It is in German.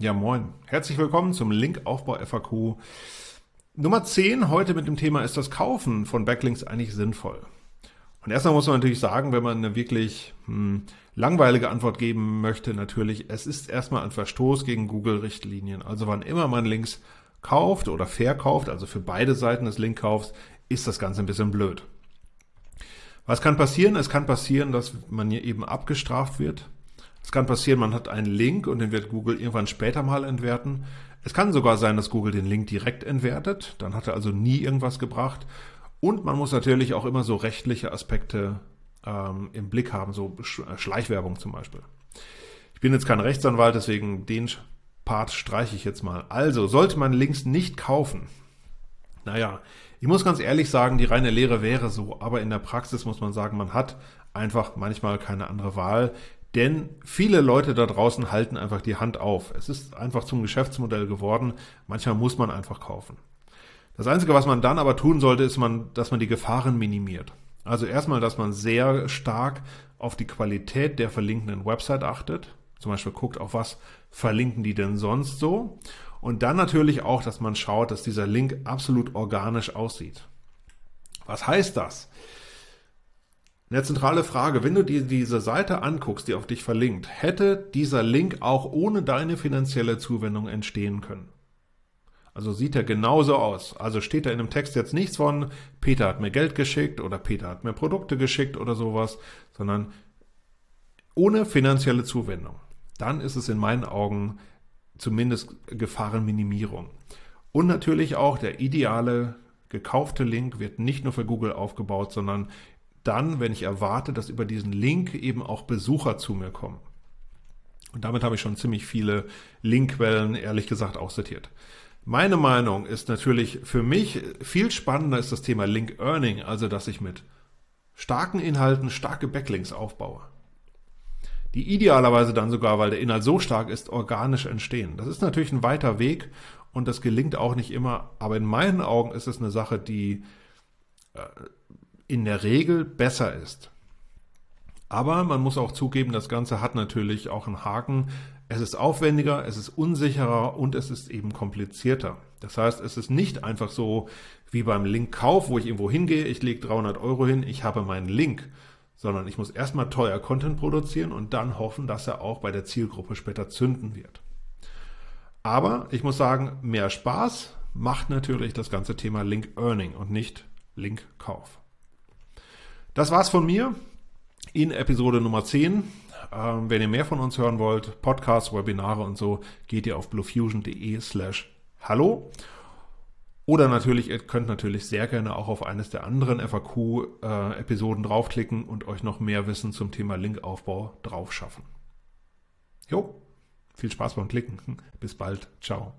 Ja, moin. Herzlich willkommen zum Linkaufbau FAQ. Nummer 10 heute mit dem Thema ist das Kaufen von Backlinks eigentlich sinnvoll? Und erstmal muss man natürlich sagen, wenn man eine wirklich hm, langweilige Antwort geben möchte, natürlich, es ist erstmal ein Verstoß gegen Google-Richtlinien. Also wann immer man Links kauft oder verkauft, also für beide Seiten des Linkkaufs, ist das Ganze ein bisschen blöd. Was kann passieren? Es kann passieren, dass man hier eben abgestraft wird es kann passieren, man hat einen Link und den wird Google irgendwann später mal entwerten. Es kann sogar sein, dass Google den Link direkt entwertet. Dann hat er also nie irgendwas gebracht. Und man muss natürlich auch immer so rechtliche Aspekte ähm, im Blick haben, so äh, Schleichwerbung zum Beispiel. Ich bin jetzt kein Rechtsanwalt, deswegen den Part streiche ich jetzt mal. Also, sollte man Links nicht kaufen? Naja, ich muss ganz ehrlich sagen, die reine Lehre wäre so, aber in der Praxis muss man sagen, man hat einfach manchmal keine andere Wahl. Denn viele Leute da draußen halten einfach die Hand auf. Es ist einfach zum Geschäftsmodell geworden. Manchmal muss man einfach kaufen. Das Einzige, was man dann aber tun sollte, ist, man, dass man die Gefahren minimiert. Also erstmal, dass man sehr stark auf die Qualität der verlinkenden Website achtet. Zum Beispiel guckt, auf was verlinken die denn sonst so. Und dann natürlich auch, dass man schaut, dass dieser Link absolut organisch aussieht. Was heißt das? Eine zentrale Frage, wenn du dir diese Seite anguckst, die auf dich verlinkt, hätte dieser Link auch ohne deine finanzielle Zuwendung entstehen können. Also sieht er genauso aus. Also steht da in dem Text jetzt nichts von, Peter hat mir Geld geschickt oder Peter hat mir Produkte geschickt oder sowas, sondern ohne finanzielle Zuwendung. Dann ist es in meinen Augen zumindest Gefahrenminimierung. Und natürlich auch der ideale gekaufte Link wird nicht nur für Google aufgebaut, sondern dann, wenn ich erwarte, dass über diesen Link eben auch Besucher zu mir kommen. Und damit habe ich schon ziemlich viele Linkquellen, ehrlich gesagt, aussortiert. Meine Meinung ist natürlich für mich viel spannender ist das Thema Link Earning, also dass ich mit starken Inhalten starke Backlinks aufbaue. Die idealerweise dann sogar, weil der Inhalt so stark ist, organisch entstehen. Das ist natürlich ein weiter Weg und das gelingt auch nicht immer, aber in meinen Augen ist es eine Sache, die äh, in der Regel besser ist. Aber man muss auch zugeben, das Ganze hat natürlich auch einen Haken. Es ist aufwendiger, es ist unsicherer und es ist eben komplizierter. Das heißt, es ist nicht einfach so wie beim Linkkauf, wo ich irgendwo hingehe, ich lege 300 Euro hin, ich habe meinen Link, sondern ich muss erstmal teuer Content produzieren und dann hoffen, dass er auch bei der Zielgruppe später zünden wird. Aber ich muss sagen, mehr Spaß macht natürlich das ganze Thema Link Earning und nicht Linkkauf. Kauf. Das war's von mir in Episode Nummer 10. Ähm, wenn ihr mehr von uns hören wollt, Podcasts, Webinare und so, geht ihr auf bluefusion.de slash hallo. Oder natürlich, ihr könnt natürlich sehr gerne auch auf eines der anderen FAQ-Episoden äh, draufklicken und euch noch mehr Wissen zum Thema Linkaufbau draufschaffen. Jo, viel Spaß beim Klicken. Bis bald. Ciao.